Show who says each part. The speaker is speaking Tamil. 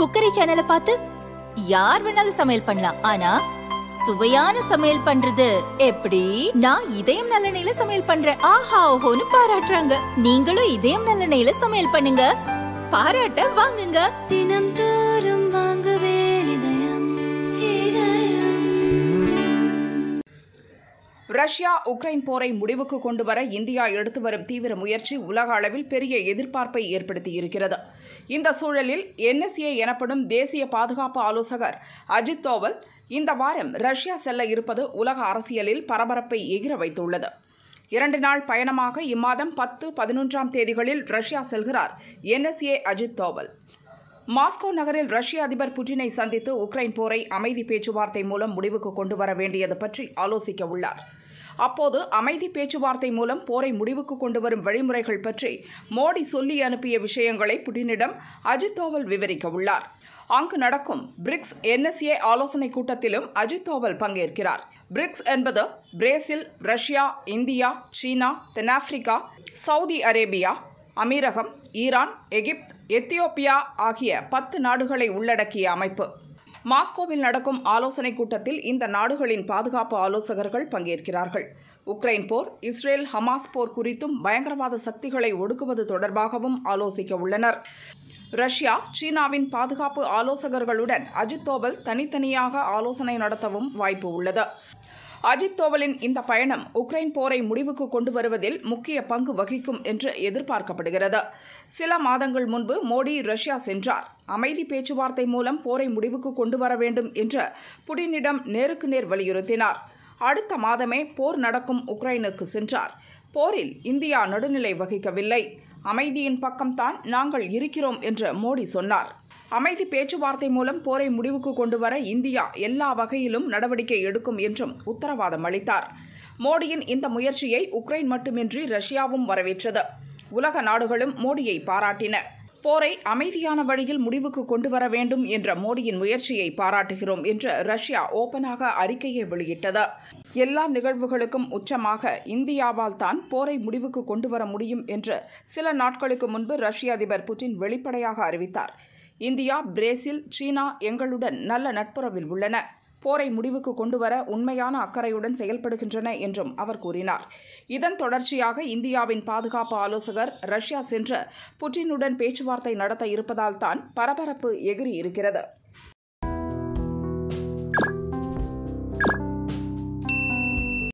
Speaker 1: குக்கரி சேனல பார்த்து யார் வேணாலும் சமையல் பண்ணலாம் ஆனா சுவையான சமையல் பண்றது எப்படி நான் இதயம் நல்லெண்ணெயில சமையல் பண்றேன் ஆஹா ஓஹோன்னு பாராட்டுறாங்க நீங்களும் இதயம் நல்லெண்ணெயில சமையல் பண்ணுங்க பாராட்ட வாங்குங்க தினம்
Speaker 2: ரஷ்யா உக்ரைன் போரை முடிவுக்கு கொண்டுவர இந்தியா எடுத்து வரும் தீவிர முயற்சி உலக அளவில் பெரிய எதிர்பார்ப்பை ஏற்படுத்தியிருக்கிறது இந்த சூழலில் என்எஸ்ஏ எனப்படும் தேசிய பாதுகாப்பு ஆலோசகர் அஜித் தோவல் இந்த வாரம் ரஷ்யா செல்ல இருப்பது உலக அரசியலில் பரபரப்பை எகிர வைத்துள்ளது இரண்டு நாள் பயணமாக இம்மாதம் பத்து பதினொன்றாம் தேதிகளில் ரஷ்யா செல்கிறார் என்எஸ்ஏ அஜித் தோவல் மாஸ்கோ நகரில் ரஷ்ய அதிபர் புட்டினை சந்தித்து உக்ரைன் போரை அமைதி பேச்சுவார்த்தை மூலம் முடிவுக்கு கொண்டு வர வேண்டியது பற்றி ஆலோசிக்க உள்ளார் அப்போது அமைதி பேச்சுவார்த்தை மூலம் போரை முடிவுக்கு கொண்டு வரும் வழிமுறைகள் பற்றி மோடி சொல்லி அனுப்பிய விஷயங்களை புடினிடம் அஜித் தோவல் விவரிக்க உள்ளார் அங்கு நடக்கும் பிரிக்ஸ் என்எஸ்ஏ ஆலோசனை கூட்டத்திலும் அஜித் தோவல் பங்கேற்கிறார் பிரிக்ஸ் என்பது பிரேசில் ரஷ்யா இந்தியா சீனா தென்னாப்பிரிக்கா சவுதி அரேபியா அமீரகம் ஈரான் எகிப்த் எத்தியோப்பியா ஆகிய பத்து நாடுகளை உள்ளடக்கிய அமைப்பு மாஸ்கோவில் நடக்கும் ஆலோசனைக் கூட்டத்தில் இந்த நாடுகளின் பாதுகாப்பு ஆலோசகர்கள் பங்கேற்கிறார்கள் உக்ரைன் போர் இஸ்ரேல் ஹமாஸ் போர் குறித்தும் பயங்கரவாத சக்திகளை ஒடுக்குவது தொடர்பாகவும் ஆலோசிக்க உள்ளனர் ரஷ்யா சீனாவின் பாதுகாப்பு ஆலோசகர்களுடன் அஜித் தோபல் தனித்தனியாக ஆலோசனை நடத்தவும் வாய்ப்பு உள்ளது அஜித் தோவலின் இந்த பயணம் உக்ரைன் போரை முடிவுக்கு கொண்டு வருவதில் முக்கிய பங்கு வகிக்கும் என்று எதிர்பார்க்கப்படுகிறது சில மாதங்கள் முன்பு மோடி ரஷ்யா சென்றார் அமைதி பேச்சுவார்த்தை மூலம் போரை முடிவுக்கு கொண்டு வர வேண்டும் என்று புடினிடம் நேருக்கு நேர் வலியுறுத்தினார் அடுத்த மாதமே போர் நடக்கும் உக்ரைனுக்கு சென்றார் போரில் இந்தியா நடுநிலை வகிக்கவில்லை அமைதியின் பக்கம்தான் நாங்கள் இருக்கிறோம் என்று மோடி சொன்னார் அமைதி பேச்சுவார்த்தை மூலம் போரை முடிவுக்கு கொண்டுவர இந்தியா எல்லா வகையிலும் நடவடிக்கை எடுக்கும் என்றும் உத்தரவாதம் அளித்தார் மோடியின் இந்த முயற்சியை உக்ரைன் மட்டுமின்றி ரஷ்யாவும் வரவேற்றது உலக நாடுகளும் மோடியை பாராட்டின போரை அமைதியான வழியில் முடிவுக்கு கொண்டு வர வேண்டும் என்ற மோடியின் முயற்சியை பாராட்டுகிறோம் என்று ரஷ்யா ஓபனாக அறிக்கையை வெளியிட்டது எல்லா நிகழ்வுகளுக்கும் உச்சமாக இந்தியாவால் தான் போரை முடிவுக்கு கொண்டு வர முடியும் என்று சில நாட்களுக்கு முன்பு ரஷ்ய அதிபர் புட்டின் வெளிப்படையாக அறிவித்தார் இந்தியா பிரேசில் சீனா எங்களுடன் நல்ல நட்புறவில் உள்ளன போரை முடிவுக்கு கொண்டுவர உண்மையான அக்கறையுடன் செயல்படுகின்றன என்றும் அவர் கூறினார் இதன் தொடர்ச்சியாக இந்தியாவின் பாதுகாப்பு ஆலோசகர் ரஷ்யா சென்று புட்டினுடன் பேச்சுவார்த்தை நடத்த இருப்பதால் தான் பரபரப்பு எகிரி இருக்கிறது